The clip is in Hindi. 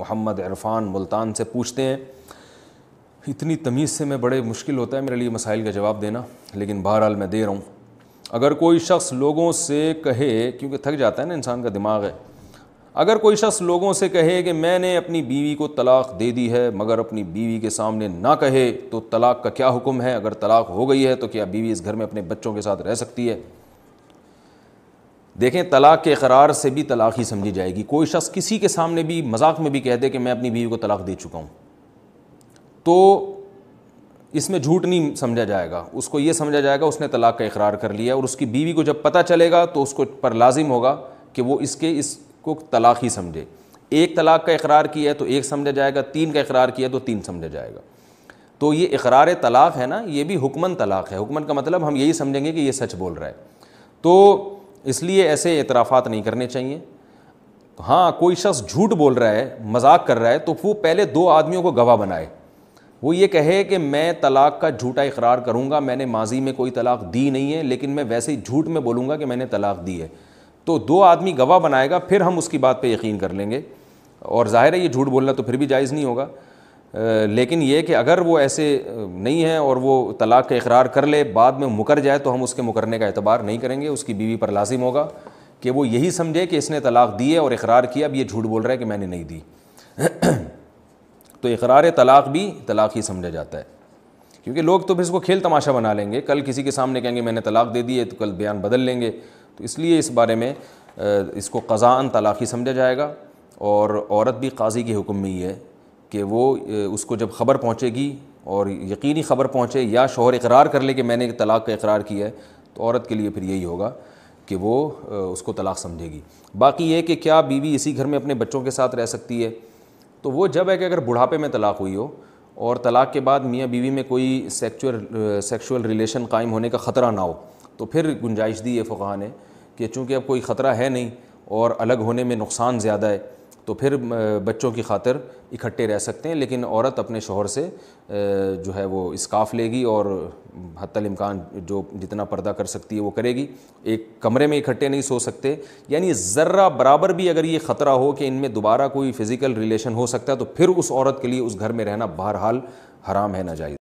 मोहम्मद इरफान मुल्तान से पूछते हैं इतनी तमीज़ से मैं बड़े मुश्किल होता है मेरे लिए मसाइल का जवाब देना लेकिन बहरहाल मैं दे रहा हूँ अगर कोई शख्स लोगों से कहे क्योंकि थक जाता है ना इंसान का दिमाग है अगर कोई शख्स लोगों से कहे कि मैंने अपनी बीवी को तलाक़ दे दी है मगर अपनी बीवी के सामने ना कहे तो तलाक़ का क्या हुक्म है अगर तलाक़ हो गई है तो क्या बीवी इस घर में अपने बच्चों के साथ रह सकती है देखें तलाक़ के करार से भी तलाक़ ही समझी जाएगी कोई शख्स किसी के सामने भी मजाक में भी कह दे कि मैं अपनी बीवी को तलाक़ दे चुका हूँ तो इसमें झूठ नहीं समझा जाएगा उसको ये समझा जाएगा उसने तलाक़ का इकरार कर लिया और उसकी बीवी को जब पता चलेगा तो उसको पर लाजिम होगा कि वो इसके इसको तलाक़ ही समझे एक तलाक़ का इकरार किया तो एक समझा जाएगा तीन का इकरार किया तो तीन समझा जाएगा तो ये इकरार तलाक़ है ना ये भी हुक्मन तलाक़ है हुक्मन का मतलब हम यही समझेंगे कि ये सच बोल रहा है तो इसलिए ऐसे इतराफ़ात नहीं करने चाहिए हाँ कोई शख्स झूठ बोल रहा है मजाक कर रहा है तो वो पहले दो आदमियों को गवाह बनाए वो ये कहे कि मैं तलाक का झूठा इकरार करूँगा मैंने माजी में कोई तलाक दी नहीं है लेकिन मैं वैसे ही झूठ में बोलूँगा कि मैंने तलाक दी है तो दो आदमी गवाह बनाएगा फिर हम उसकी बात पर यकीन कर लेंगे और ज़ाहिर है ये झूठ बोलना तो फिर भी जायज़ नहीं होगा लेकिन ये कि अगर वो ऐसे नहीं है और वो तलाक़ का इकरार कर ले बाद में मुकर जाए तो हम उसके मुकरने का एतबार नहीं करेंगे उसकी बीवी पर लाजिम होगा कि वो यही समझे कि इसने तलाक़ दी है और इकरार किया अब ये झूठ बोल रहा है कि मैंने नहीं दी तो इकरार तलाक़ भी तलाक़ ही समझा जाता है क्योंकि लोग तो फिर इसको खेल तमाशा बना लेंगे कल किसी के सामने कहेंगे मैंने तलाक़ दे दी है तो कल बयान बदल लेंगे तो इसलिए इस बारे में इसको कज़ान तलाक़ी समझा जाएगा और औरत भी काजी के हुक्म में ही है कि वो उसको जब ख़बर पहुँचेगी और यकीनी ख़बर पहुँचे या शोहर इकरार कर ले कि मैंने तलाक़ का इकरार किया है तो औरत के लिए फिर यही होगा कि वो उसको तलाक़ समझेगी बाकी ये कि क्या बीवी इसी घर में अपने बच्चों के साथ रह सकती है तो वो जब है कि अगर बुढ़ापे में तलाक़ हुई हो और तलाक़ के बाद मियाँ बीवी में कोई सेक्चुअल सेक्चुअल रिलेशन कायम होने का ख़तरा ना हो तो फिर गुंजाइश दी है फ़ुका ने कि चूँकि अब कोई ख़तरा है नहीं और अलग होने में नुकसान ज़्यादा है तो फिर बच्चों की खातिर इकट्ठे रह सकते हैं लेकिन औरत अपने शोहर से जो है वो इस्काफ़ लेगी और हत्तल इम्कान जो जितना पर्दा कर सकती है वो करेगी एक कमरे में इकट्ठे नहीं सो सकते यानी ज़र्रा बराबर भी अगर ये ख़तरा हो कि इनमें दोबारा कोई फ़िज़िकल रिलेशन हो सकता है तो फिर उस औरत के लिए उस घर में रहना बहरहाल हराम है नाजायज़